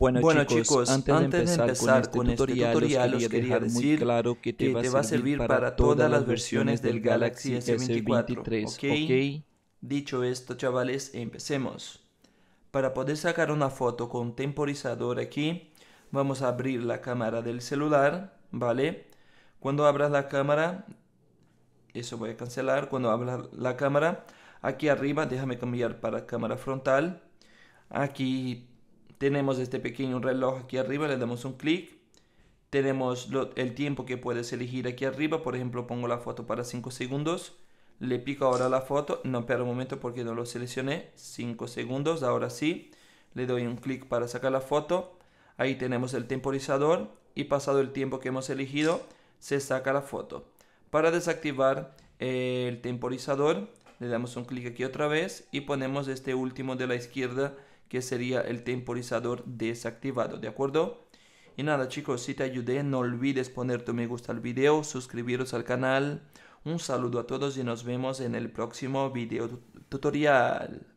Bueno, chicos, antes, de empezar, con, este, este tutorial, os quería, decir claro que te, va, a servir para todas las versiones del Galaxy S24, Dicho esto, chavales, empecemos. Para poder sacar una foto con temporizador aquí, vamos a abrir la cámara del celular, ¿vale? Cuando abras la cámara, eso voy a cancelar, cuando abras la cámara, aquí arriba, déjame cambiar para cámara frontal, aquí tenemos este pequeño reloj aquí arriba, le damos un clic. Tenemos el tiempo que puedes elegir aquí arriba. Por ejemplo, pongo la foto para 5 segundos. Le pico ahora la foto. No, espera un momento porque no lo seleccioné. 5 segundos, ahora sí. Le doy un clic para sacar la foto. Ahí tenemos el temporizador y pasado el tiempo que hemos elegido, se saca la foto. Para desactivar eh, el temporizador, le damos un clic aquí otra vez y ponemos este último de la izquierda que sería el temporizador desactivado, ¿de acuerdo? Y nada chicos, si te ayudé, no olvides poner tu me gusta al video, suscribiros al canal. Un saludo a todos y nos vemos en el próximo video tutorial.